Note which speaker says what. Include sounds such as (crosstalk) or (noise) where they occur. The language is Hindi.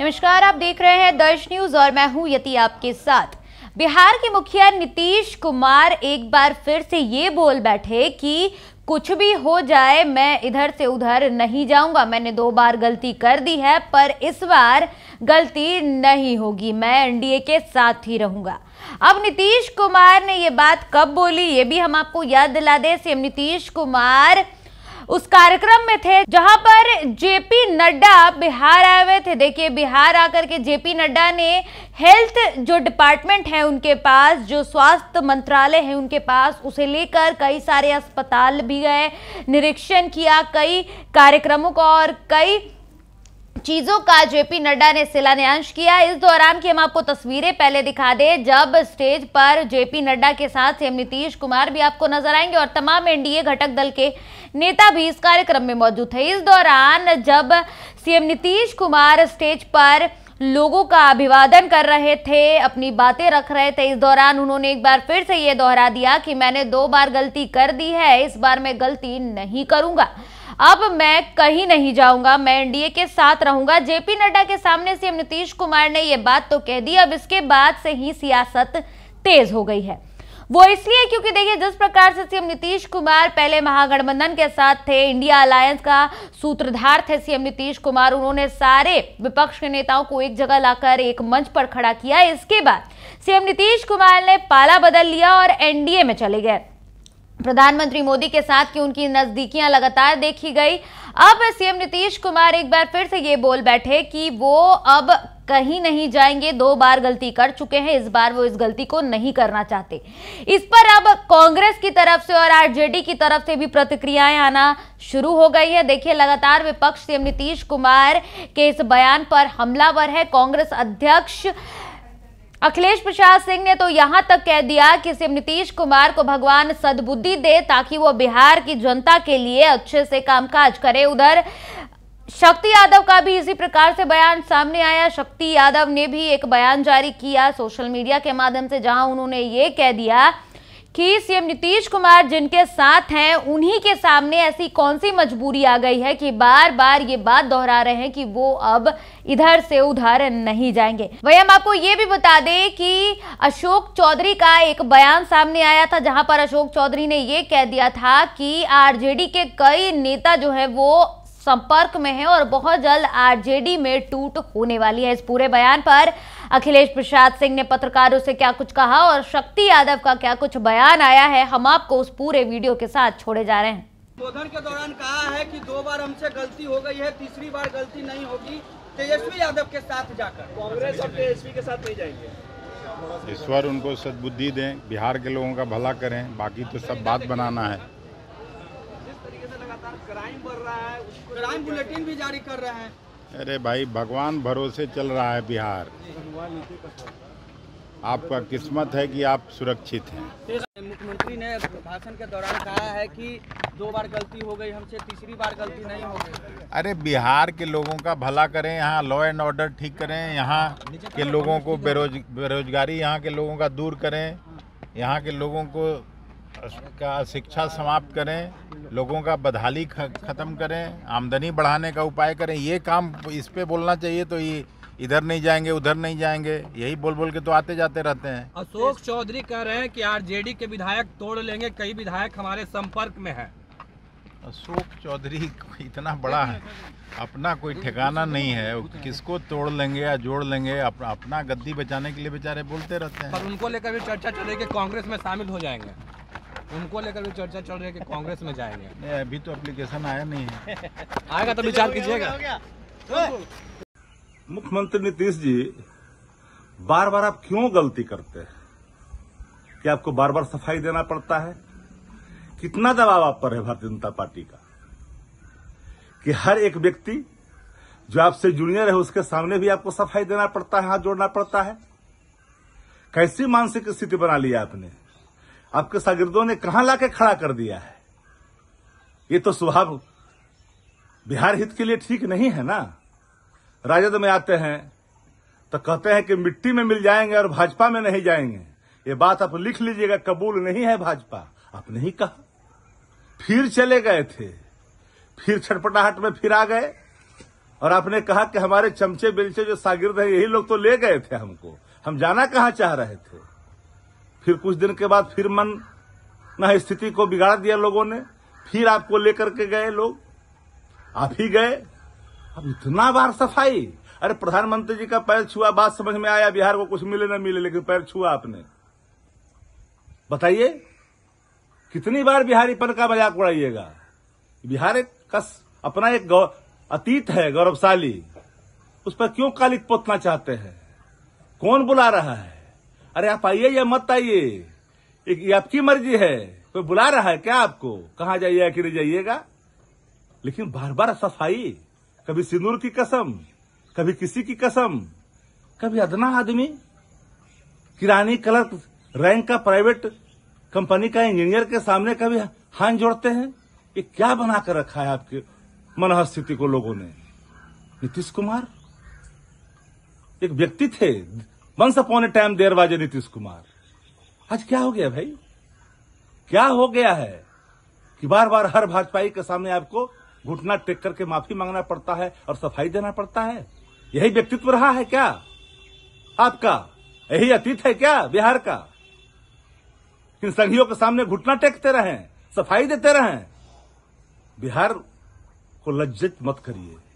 Speaker 1: नमस्कार आप देख रहे हैं दर्श न्यूज और मैं हूं यति आपके साथ बिहार के मुखिया नीतीश कुमार एक बार फिर से ये बोल बैठे कि कुछ भी हो जाए मैं इधर से उधर नहीं जाऊंगा मैंने दो बार गलती कर दी है पर इस बार गलती नहीं होगी मैं एनडीए के साथ ही रहूंगा अब नीतीश कुमार ने ये बात कब बोली ये भी हम आपको याद दिला दें सीएम नीतीश कुमार उस कार्यक्रम में थे जहां पर जेपी नड्डा बिहार आए हुए थे देखिए बिहार आकर के जेपी नड्डा ने हेल्थ जो डिपार्टमेंट है उनके पास जो स्वास्थ्य मंत्रालय है उनके पास उसे लेकर कई सारे अस्पताल भी गए निरीक्षण किया कई कार्यक्रमों का और कई चीजों का जेपी नड्डा ने शिलान्यास किया इस दौरान की हम आपको तस्वीरें पहले दिखा दें जब स्टेज पर जेपी नड्डा के साथ सीएम नीतीश कुमार भी आपको नजर आएंगे और तमाम एनडीए घटक दल के नेता भी इस कार्यक्रम में मौजूद थे इस दौरान जब सीएम नीतीश कुमार स्टेज पर लोगों का अभिवादन कर रहे थे अपनी बातें रख रहे थे इस दौरान उन्होंने एक बार फिर से ये दोहरा दिया कि मैंने दो बार गलती कर दी है इस बार मैं गलती नहीं करूंगा अब मैं कहीं नहीं जाऊंगा मैं एनडीए के साथ रहूंगा जेपी नड्डा के सामने सीएम नीतीश कुमार ने यह बात तो कह दी अब इसके बाद से ही सियासत तेज हो गई है वो इसलिए क्योंकि देखिए जिस प्रकार से सीएम नीतीश कुमार पहले महागठबंधन के साथ थे इंडिया अलायंस का सूत्रधार थे सीएम नीतीश कुमार उन्होंने सारे विपक्ष के नेताओं को एक जगह लाकर एक मंच पर खड़ा किया इसके बाद सीएम नीतीश कुमार ने पाला बदल लिया और एनडीए में चले गए प्रधानमंत्री मोदी के साथ की उनकी नजदीकियां लगातार देखी गई अब सीएम नीतीश कुमार एक बार फिर से ये बोल बैठे कि वो अब कहीं नहीं जाएंगे दो बार गलती कर चुके हैं इस बार वो इस गलती को नहीं करना चाहते इस पर अब कांग्रेस की तरफ से और आरजेडी की तरफ से भी प्रतिक्रियाएं आना शुरू हो गई है देखिए लगातार विपक्ष सीएम नीतीश कुमार के इस बयान पर हमलावर है कांग्रेस अध्यक्ष अखिलेश प्रसाद सिंह ने तो यहां तक कह दिया कि सीएम नीतीश कुमार को भगवान सद्बुद्धि दे ताकि वो बिहार की जनता के लिए अच्छे से कामकाज करे उधर शक्ति यादव का भी इसी प्रकार से बयान सामने आया शक्ति यादव ने भी एक बयान जारी किया सोशल मीडिया के माध्यम से जहां उन्होंने ये कह दिया कि सीएम नीतीश कुमार जिनके साथ हैं उन्हीं के सामने ऐसी कौन सी मजबूरी आ गई है कि बार बार ये बात दोहरा रहे हैं कि वो अब इधर से उधर नहीं जाएंगे वही हम आपको ये भी बता दें कि अशोक चौधरी का एक बयान सामने आया था जहां पर अशोक चौधरी ने ये कह दिया था कि आरजेडी के कई नेता जो है वो संपर्क में है और बहुत जल्द आरजेडी में टूट होने वाली है इस पूरे बयान पर अखिलेश प्रसाद सिंह ने पत्रकारों से क्या कुछ कहा और शक्ति यादव का क्या कुछ बयान आया है हम आपको उस पूरे वीडियो के साथ छोड़े जा रहे हैं
Speaker 2: उद्बोधन के दौरान कहा है कि दो बार हमसे गलती हो गई है तीसरी बार गलती नहीं होगी तेजस्वी यादव के
Speaker 3: साथ जाकर कांग्रेस और तेजस्वी के साथ नहीं जाएंगे ईश्वर
Speaker 2: उनको सदबुद्धि दें बिहार के लोगों का भला करें बाकी तो सब बात बनाना है
Speaker 3: क्राइम बढ़ रहा है उसको क्राइम बुलेटिन भी जारी कर रहे हैं
Speaker 2: अरे भाई भगवान भरोसे चल रहा है बिहार आपका किस्मत है कि आप सुरक्षित हैं मुख्यमंत्री ने भाषण के दौरान कहा है कि दो बार गलती हो गई हमसे तीसरी बार गलती नहीं हो गई अरे बिहार के लोगों का भला करें यहाँ लॉ एंड ऑर्डर ठीक करें यहाँ के लोगों को बेरोज बेरोजगारी यहाँ के लोगों का दूर करें यहाँ के लोगों को का शिक्षा समाप्त करें लोगों का बदहाली ख़त्म करें आमदनी बढ़ाने का उपाय करें ये काम इस पर बोलना चाहिए तो ये इधर नहीं जाएंगे उधर नहीं जाएंगे यही बोल बोल के तो आते जाते रहते हैं अशोक चौधरी कह रहे हैं कि आरजेडी के विधायक तोड़ लेंगे कई विधायक हमारे संपर्क में हैं अशोक चौधरी इतना बड़ा है अपना कोई ठिकाना नहीं है किसको तोड़ लेंगे या जोड़ लेंगे अप, अपना गद्दी बचाने के लिए बेचारे बोलते रहते हैं पर उनको लेकर भी चर्चा चलेगी कांग्रेस में शामिल हो जाएंगे उनको लेकर भी चर्चा चल रही है कि कांग्रेस में जाएंगे नहीं अभी तो एप्लीकेशन आया नहीं है (laughs) आएगा तो विचार कीजिएगा मुख्यमंत्री
Speaker 3: नीतीश जी बार बार आप क्यों गलती करते हैं कि आपको बार बार सफाई देना पड़ता है कितना दबाव आप पर है भारतीय जनता पार्टी का कि हर एक व्यक्ति जो आपसे जूनियर है उसके सामने भी आपको सफाई देना पड़ता है हाथ जोड़ना पड़ता है कैसी मानसिक स्थिति बना ली आपने आपके सागिर्दों ने कहा लाके खड़ा कर दिया है ये तो स्वभाव बिहार हित के लिए ठीक नहीं है ना राजद में आते हैं तो कहते हैं कि मिट्टी में मिल जाएंगे और भाजपा में नहीं जाएंगे ये बात आप लिख लीजिएगा कबूल नहीं है भाजपा आप नहीं कहा फिर चले गए थे फिर छटपटाहट में फिर आ गए और आपने कहा कि हमारे चमचे बिलचे जो सागिर्द है यही लोग तो ले गए थे हमको हम जाना कहाँ चाह रहे थे फिर कुछ दिन के बाद फिर मन न स्थिति को बिगाड़ दिया लोगों ने फिर आपको लेकर के गए लोग आप ही गए अब इतना बार सफाई अरे प्रधानमंत्री जी का पैर छुआ बात समझ में आया बिहार को कुछ मिले ना मिले लेकिन पैर छुआ आपने बताइए कितनी बार बिहारीपन का मजाक उड़ाइएगा बिहार का अपना एक अतीत है गौरवशाली उस पर क्यों कालिक पोतना चाहते हैं कौन बुला रहा है अरे आप आइए या मत आइए ये आपकी मर्जी है कोई बुला रहा है क्या आपको कहा जाइए कि जाइएगा लेकिन बार बार सफाई कभी सिंदूर की कसम कभी किसी की कसम कभी अदना आदमी किरानी क्लर्क रैंक का प्राइवेट कंपनी का इंजीनियर के सामने कभी हाथ जोड़ते हैं ये क्या बना कर रखा है आपके मनस्थिति को लोगों ने नीतीश कुमार एक व्यक्ति थे once upon a time there was Nitish Kumar आज क्या हो गया भाई क्या हो गया है कि बार बार हर भाजपाई के सामने आपको घुटना टेक करके माफी मांगना पड़ता है और सफाई देना पड़ता है यही व्यक्तित्व रहा है क्या आपका यही अतीत है क्या बिहार का इन संघियों के सामने घुटना टेकते रहें सफाई देते रहे बिहार को लज्जित मत करिए